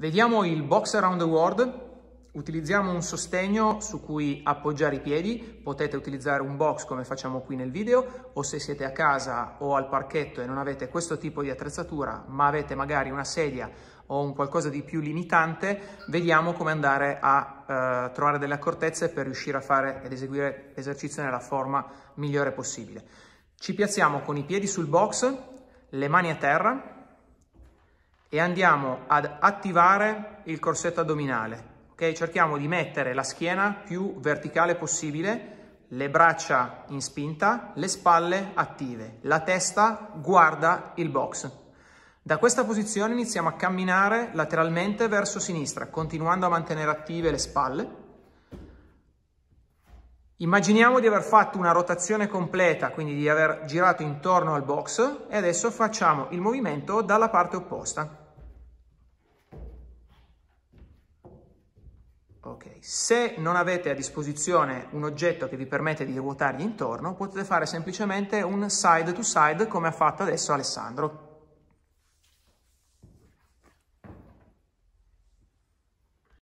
Vediamo il box around the world. Utilizziamo un sostegno su cui appoggiare i piedi, potete utilizzare un box come facciamo qui nel video o se siete a casa o al parchetto e non avete questo tipo di attrezzatura ma avete magari una sedia o un qualcosa di più limitante, vediamo come andare a eh, trovare delle accortezze per riuscire a fare ed eseguire l'esercizio nella forma migliore possibile. Ci piazziamo con i piedi sul box, le mani a terra, e andiamo ad attivare il corsetto addominale. Okay? Cerchiamo di mettere la schiena più verticale possibile, le braccia in spinta, le spalle attive, la testa guarda il box. Da questa posizione iniziamo a camminare lateralmente verso sinistra, continuando a mantenere attive le spalle. Immaginiamo di aver fatto una rotazione completa, quindi di aver girato intorno al box e adesso facciamo il movimento dalla parte opposta. Ok, se non avete a disposizione un oggetto che vi permette di ruotargli intorno, potete fare semplicemente un side to side come ha fatto adesso Alessandro.